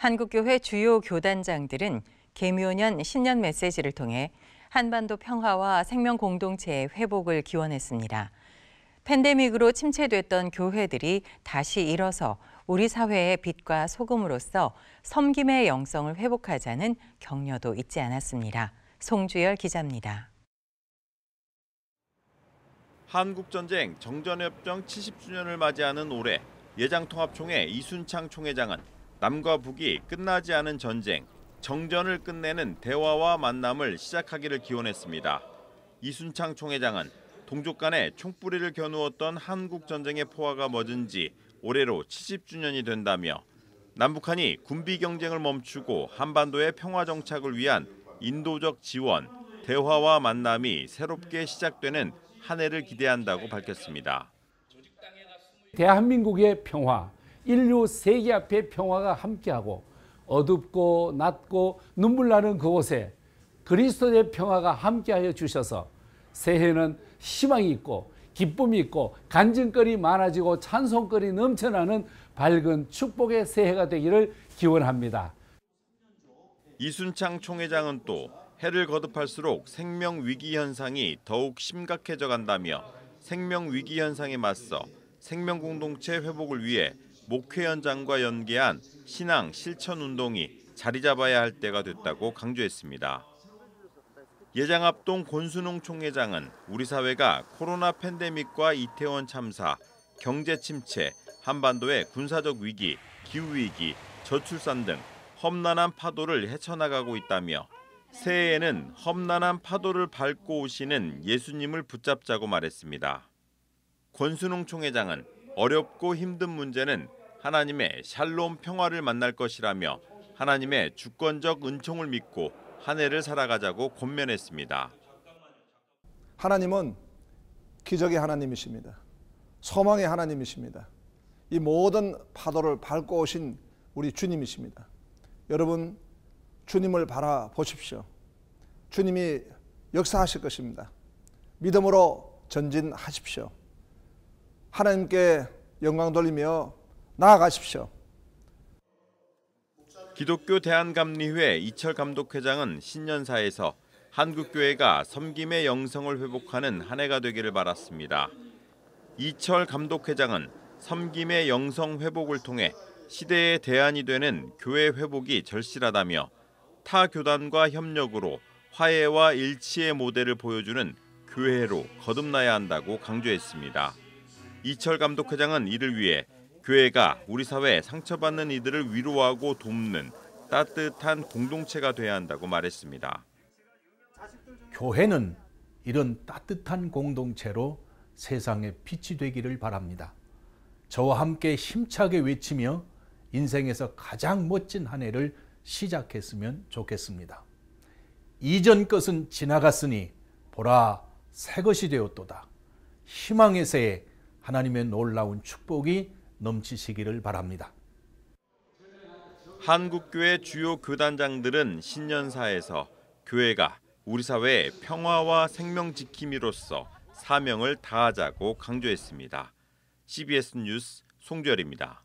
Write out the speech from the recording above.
한국교회 주요 교단장들은 개묘년 신년 메시지를 통해 한반도 평화와 생명 공동체의 회복을 기원했습니다. 팬데믹으로 침체됐던 교회들이 다시 일어서 우리 사회의 빛과 소금으로서 섬김의 영성을 회복하자는 격려도 잊지 않았습니다. 송주열 기자입니다. 한국전쟁 정전협정 70주년을 맞이하는 올해 예장통합총회 이순창 총회장은 남과 북이 끝나지 않은 전쟁, 정전을 끝내는 대화와 만남을 시작하기를 기원했습니다. 이순창 총회장은 동족 간에 총뿌리를 겨누었던 한국 전쟁의 포화가 멎은 지 올해로 70주년이 된다며 남북한이 군비 경쟁을 멈추고 한반도의 평화 정착을 위한 인도적 지원, 대화와 만남이 새롭게 시작되는 한 해를 기대한다고 밝혔습니다. 대한민국의 평화, 인류 세계 앞에 평화가 함께하고 어둡고 낮고 눈물 나는 그곳에 그리스도의 평화가 함께하여 주셔서 새해는 희망이 있고 기쁨이 있고 간증거리 많아지고 찬송거리 넘쳐나는 밝은 축복의 새해가 되기를 기원합니다. 이순창 총회장은 또 해를 거듭할수록 생명 위기 현상이 더욱 심각해져 간다며 생명 위기 현상에 맞서 생명 공동체 회복을 위해 목회 현장과 연계한 신앙 실천 운동이 자리 잡아야 할 때가 됐다고 강조했습니다. 예장합동 권순웅 총회장은 우리 사회가 코로나 팬데믹과 이태원 참사, 경제 침체, 한반도의 군사적 위기, 기후 위기, 저출산 등 험난한 파도를 헤쳐나가고 있다며 새해에는 험난한 파도를 밟고 오시는 예수님을 붙잡자고 말했습니다. 권순웅 총회장은 어렵고 힘든 문제는 하나님의 샬롬 평화를 만날 것이라며 하나님의 주권적 은총을 믿고 한 해를 살아가자고 권면했습니다. 하나님은 기적의 하나님이십니다. 소망의 하나님이십니다. 이 모든 파도를 밟고 오신 우리 주님이십니다. 여러분 주님을 바라보십시오. 주님이 역사하실 것입니다. 믿음으로 전진하십시오. 하나님께 영광 돌리며 나아가십시오. 기독교 대한감리회 이철 감독회장은 신년사에서 한국교회가 섬김의 영성을 회복하는 한 해가 되기를 바랐습니다. 이철 감독회장은 섬김의 영성 회복을 통해 시대의 대안이 되는 교회 회복이 절실하다며 타 교단과 협력으로 화해와 일치의 모델을 보여주는 교회로 거듭나야 한다고 강조했습니다. 이철 감독회장은 이를 위해 교회가 우리 사회에 상처받는 이들을 위로하고 돕는 따뜻한 공동체가 돼야 한다고 말했습니다. 교회는 이런 따뜻한 공동체로 세상에 빛이 되기를 바랍니다. 저와 함께 힘차게 외치며 인생에서 가장 멋진 한 해를 시작했으면 좋겠습니다. 이전 것은 지나갔으니 보라 새 것이 되었도다. 희망의 새에 하나님의 놀라운 축복이 넘치시기를 바랍니다. 한국교회 주요 교단장들은 신년사에서 교회가 우리 사회의 평화와 생명 지킴이로서 사명을 다하자고 강조했습니다. CBS 뉴스 송주열입니다.